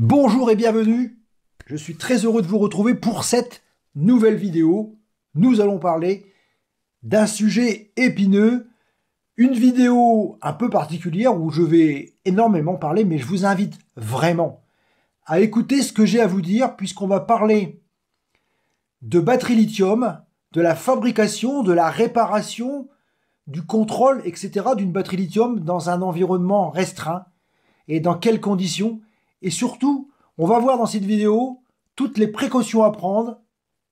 Bonjour et bienvenue, je suis très heureux de vous retrouver pour cette nouvelle vidéo. Nous allons parler d'un sujet épineux, une vidéo un peu particulière où je vais énormément parler, mais je vous invite vraiment à écouter ce que j'ai à vous dire puisqu'on va parler de batterie lithium, de la fabrication, de la réparation, du contrôle, etc. d'une batterie lithium dans un environnement restreint et dans quelles conditions et surtout, on va voir dans cette vidéo toutes les précautions à prendre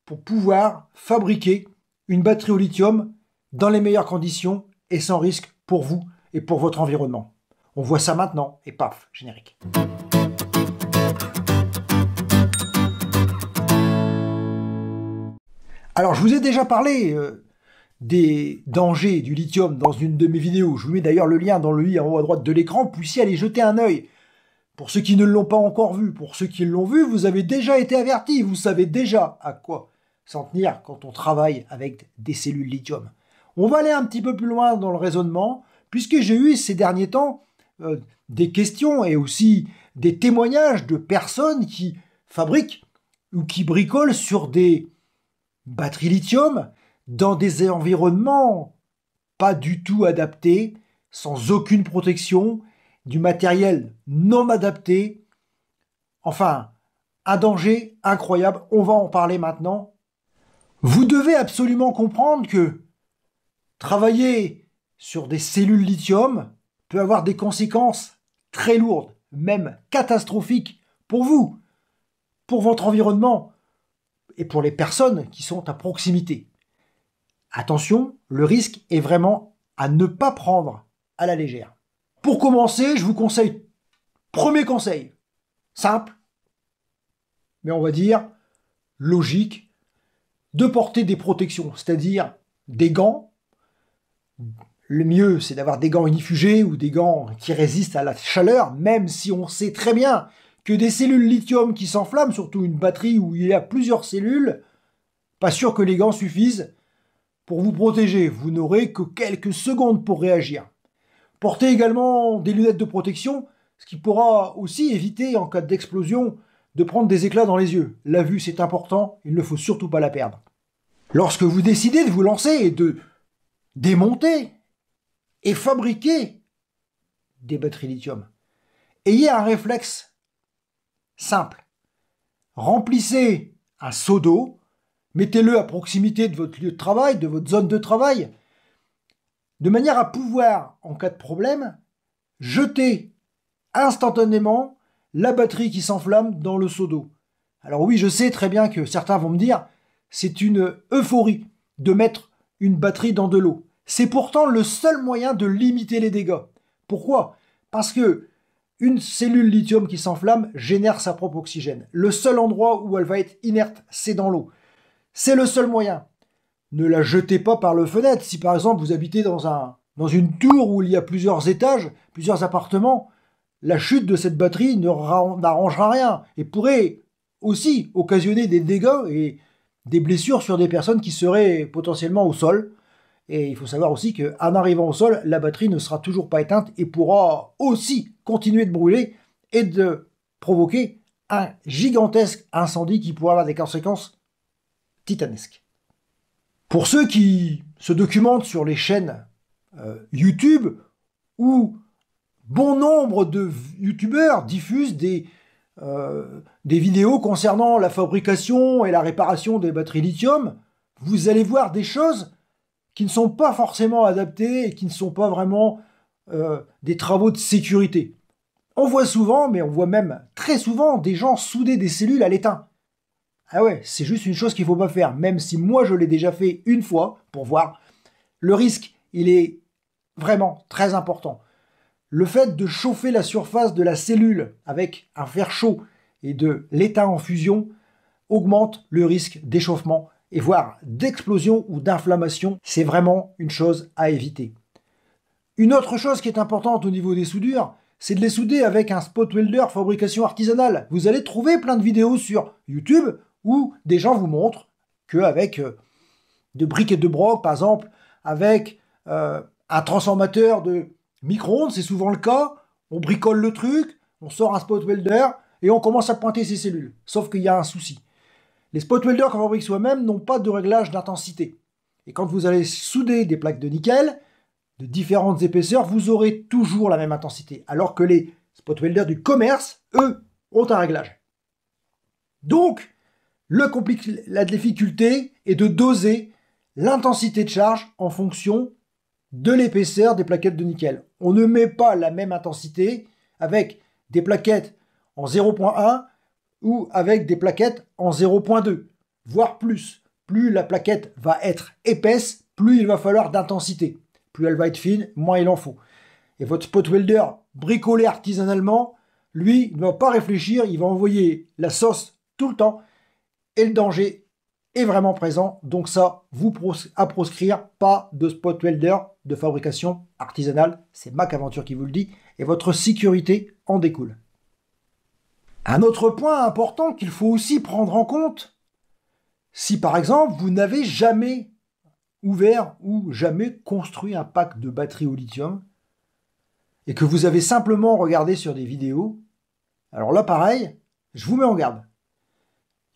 pour pouvoir fabriquer une batterie au lithium dans les meilleures conditions et sans risque pour vous et pour votre environnement. On voit ça maintenant et paf, générique. Alors je vous ai déjà parlé euh, des dangers du lithium dans une de mes vidéos. Je vous mets d'ailleurs le lien dans le i en haut à droite de l'écran. Puissiez aller jeter un œil. Pour ceux qui ne l'ont pas encore vu, pour ceux qui l'ont vu, vous avez déjà été avertis, vous savez déjà à quoi s'en tenir quand on travaille avec des cellules lithium. On va aller un petit peu plus loin dans le raisonnement, puisque j'ai eu ces derniers temps euh, des questions et aussi des témoignages de personnes qui fabriquent ou qui bricolent sur des batteries lithium dans des environnements pas du tout adaptés, sans aucune protection, du matériel non adapté. Enfin, un danger incroyable. On va en parler maintenant. Vous devez absolument comprendre que travailler sur des cellules lithium peut avoir des conséquences très lourdes, même catastrophiques pour vous, pour votre environnement et pour les personnes qui sont à proximité. Attention, le risque est vraiment à ne pas prendre à la légère. Pour commencer, je vous conseille, premier conseil, simple, mais on va dire logique, de porter des protections, c'est-à-dire des gants. Le mieux, c'est d'avoir des gants unifugés ou des gants qui résistent à la chaleur, même si on sait très bien que des cellules lithium qui s'enflamment, surtout une batterie où il y a plusieurs cellules, pas sûr que les gants suffisent pour vous protéger. Vous n'aurez que quelques secondes pour réagir. Portez également des lunettes de protection, ce qui pourra aussi éviter, en cas d'explosion, de prendre des éclats dans les yeux. La vue, c'est important, il ne faut surtout pas la perdre. Lorsque vous décidez de vous lancer et de démonter et fabriquer des batteries lithium, ayez un réflexe simple. Remplissez un seau d'eau, mettez-le à proximité de votre lieu de travail, de votre zone de travail, de manière à pouvoir, en cas de problème, jeter instantanément la batterie qui s'enflamme dans le seau d'eau. Alors oui, je sais très bien que certains vont me dire, c'est une euphorie de mettre une batterie dans de l'eau. C'est pourtant le seul moyen de limiter les dégâts. Pourquoi Parce que une cellule lithium qui s'enflamme génère sa propre oxygène. Le seul endroit où elle va être inerte, c'est dans l'eau. C'est le seul moyen ne la jetez pas par le fenêtre. Si par exemple vous habitez dans, un, dans une tour où il y a plusieurs étages, plusieurs appartements, la chute de cette batterie n'arrangera rien et pourrait aussi occasionner des dégâts et des blessures sur des personnes qui seraient potentiellement au sol. Et il faut savoir aussi qu'en arrivant au sol, la batterie ne sera toujours pas éteinte et pourra aussi continuer de brûler et de provoquer un gigantesque incendie qui pourra avoir des conséquences titanesques. Pour ceux qui se documentent sur les chaînes euh, YouTube, où bon nombre de YouTubeurs diffusent euh, des, vidéos concernant la fabrication et la réparation des batteries lithium, vous allez voir des choses qui ne sont pas forcément adaptées et qui ne sont pas vraiment euh, des travaux de sécurité. On voit souvent, mais on voit même très souvent, des gens souder des cellules à l'étain. Ah ouais, c'est juste une chose qu'il ne faut pas faire, même si moi je l'ai déjà fait une fois pour voir. Le risque, il est vraiment très important. Le fait de chauffer la surface de la cellule avec un fer chaud et de l'état en fusion augmente le risque d'échauffement et voire d'explosion ou d'inflammation. C'est vraiment une chose à éviter. Une autre chose qui est importante au niveau des soudures, c'est de les souder avec un spot welder fabrication artisanale. Vous allez trouver plein de vidéos sur YouTube où des gens vous montrent qu'avec euh, de briques et de broc, par exemple, avec euh, un transformateur de micro-ondes, c'est souvent le cas, on bricole le truc, on sort un spot welder et on commence à pointer ses cellules. Sauf qu'il y a un souci. Les spot welders qu'on fabrique soi-même n'ont pas de réglage d'intensité. Et quand vous allez souder des plaques de nickel de différentes épaisseurs, vous aurez toujours la même intensité. Alors que les spot welders du commerce, eux, ont un réglage. Donc, la difficulté est de doser l'intensité de charge en fonction de l'épaisseur des plaquettes de nickel. On ne met pas la même intensité avec des plaquettes en 0.1 ou avec des plaquettes en 0.2, voire plus. Plus la plaquette va être épaisse, plus il va falloir d'intensité. Plus elle va être fine, moins il en faut. Et votre spot welder bricolé artisanalement, lui, ne va pas réfléchir, il va envoyer la sauce tout le temps et le danger est vraiment présent. Donc ça, vous à proscrire, pas de spot welder de fabrication artisanale. C'est Mac Aventure qui vous le dit et votre sécurité en découle. Un autre point important qu'il faut aussi prendre en compte, si par exemple vous n'avez jamais ouvert ou jamais construit un pack de batterie au lithium et que vous avez simplement regardé sur des vidéos, alors là pareil, je vous mets en garde.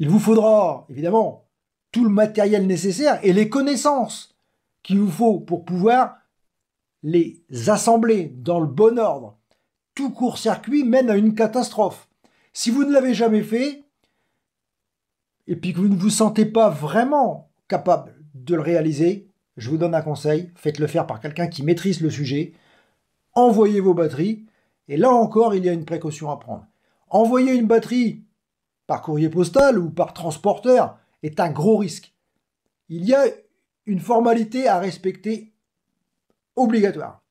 Il vous faudra, évidemment, tout le matériel nécessaire et les connaissances qu'il vous faut pour pouvoir les assembler dans le bon ordre. Tout court-circuit mène à une catastrophe. Si vous ne l'avez jamais fait, et puis que vous ne vous sentez pas vraiment capable de le réaliser, je vous donne un conseil, faites-le faire par quelqu'un qui maîtrise le sujet, envoyez vos batteries, et là encore, il y a une précaution à prendre. Envoyez une batterie par courrier postal ou par transporteur est un gros risque. Il y a une formalité à respecter obligatoire.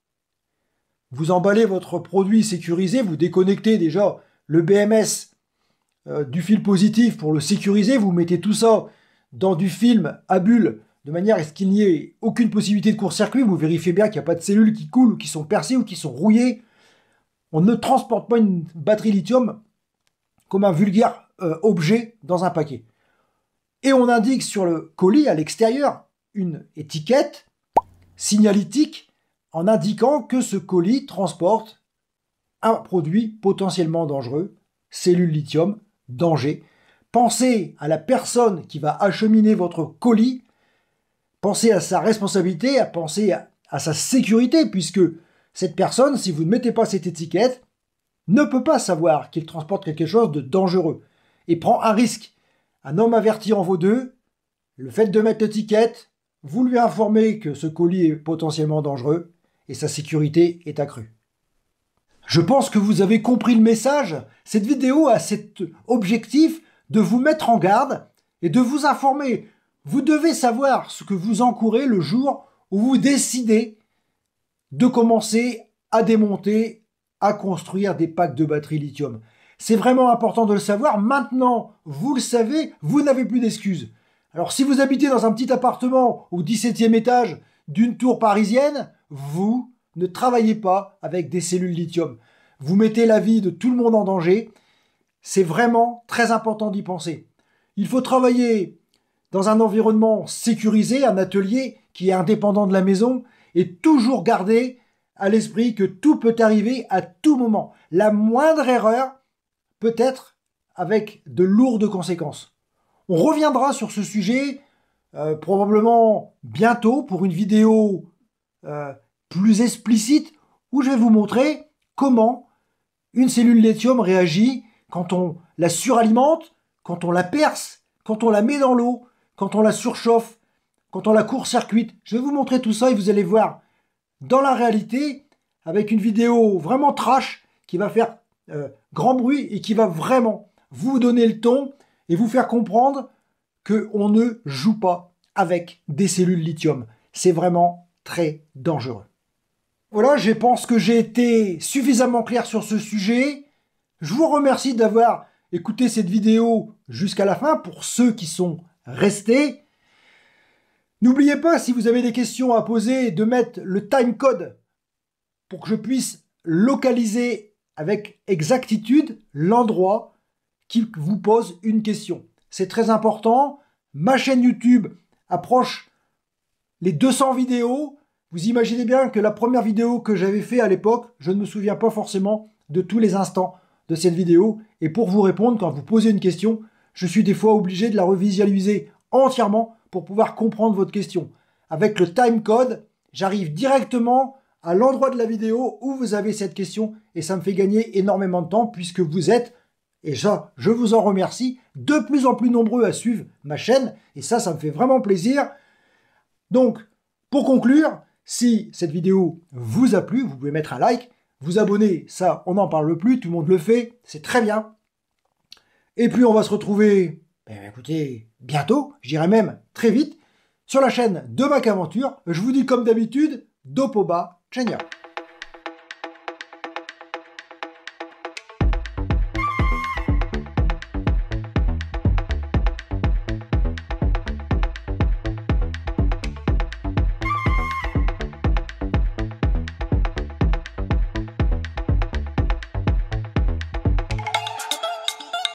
Vous emballez votre produit sécurisé, vous déconnectez déjà le BMS euh, du fil positif pour le sécuriser, vous mettez tout ça dans du film à bulles de manière à ce qu'il n'y ait aucune possibilité de court-circuit, vous vérifiez bien qu'il n'y a pas de cellules qui coulent ou qui sont percées ou qui sont rouillées. On ne transporte pas une batterie lithium comme un vulgaire euh, objet dans un paquet. Et on indique sur le colis à l'extérieur une étiquette signalétique en indiquant que ce colis transporte un produit potentiellement dangereux, cellule lithium, danger. Pensez à la personne qui va acheminer votre colis, pensez à sa responsabilité, à penser à sa sécurité, puisque cette personne, si vous ne mettez pas cette étiquette, ne peut pas savoir qu'il transporte quelque chose de dangereux et prend un risque. Un homme averti en vaut deux. Le fait de mettre l'étiquette, vous lui informez que ce colis est potentiellement dangereux et sa sécurité est accrue. Je pense que vous avez compris le message. Cette vidéo a cet objectif de vous mettre en garde et de vous informer. Vous devez savoir ce que vous encourez le jour où vous décidez de commencer à démonter, à construire des packs de batteries lithium. C'est vraiment important de le savoir. Maintenant, vous le savez, vous n'avez plus d'excuses. Alors si vous habitez dans un petit appartement au 17e étage d'une tour parisienne, vous ne travaillez pas avec des cellules lithium. Vous mettez la vie de tout le monde en danger. C'est vraiment très important d'y penser. Il faut travailler dans un environnement sécurisé, un atelier qui est indépendant de la maison, et toujours garder à l'esprit que tout peut arriver à tout moment. La moindre erreur peut-être avec de lourdes conséquences. On reviendra sur ce sujet euh, probablement bientôt pour une vidéo euh, plus explicite où je vais vous montrer comment une cellule lithium réagit quand on la suralimente, quand on la perce, quand on la met dans l'eau, quand on la surchauffe, quand on la court-circuite. Je vais vous montrer tout ça et vous allez voir dans la réalité avec une vidéo vraiment trash qui va faire euh, grand bruit et qui va vraiment vous donner le ton et vous faire comprendre qu'on ne joue pas avec des cellules lithium. C'est vraiment très dangereux. Voilà, je pense que j'ai été suffisamment clair sur ce sujet. Je vous remercie d'avoir écouté cette vidéo jusqu'à la fin pour ceux qui sont restés. N'oubliez pas, si vous avez des questions à poser, de mettre le code pour que je puisse localiser avec exactitude l'endroit qui vous pose une question. C'est très important. Ma chaîne YouTube approche les 200 vidéos. Vous imaginez bien que la première vidéo que j'avais fait à l'époque, je ne me souviens pas forcément de tous les instants de cette vidéo. Et pour vous répondre, quand vous posez une question, je suis des fois obligé de la revisualiser entièrement pour pouvoir comprendre votre question. Avec le code, j'arrive directement à l'endroit de la vidéo où vous avez cette question et ça me fait gagner énormément de temps puisque vous êtes, et ça je vous en remercie, de plus en plus nombreux à suivre ma chaîne et ça ça me fait vraiment plaisir. Donc pour conclure, si cette vidéo vous a plu, vous pouvez mettre un like, vous abonner, ça on n'en parle plus, tout le monde le fait, c'est très bien. Et puis on va se retrouver, ben, écoutez, bientôt, je dirais même très vite, sur la chaîne de MacAventure, Je vous dis comme d'habitude, dopoba 真鸟。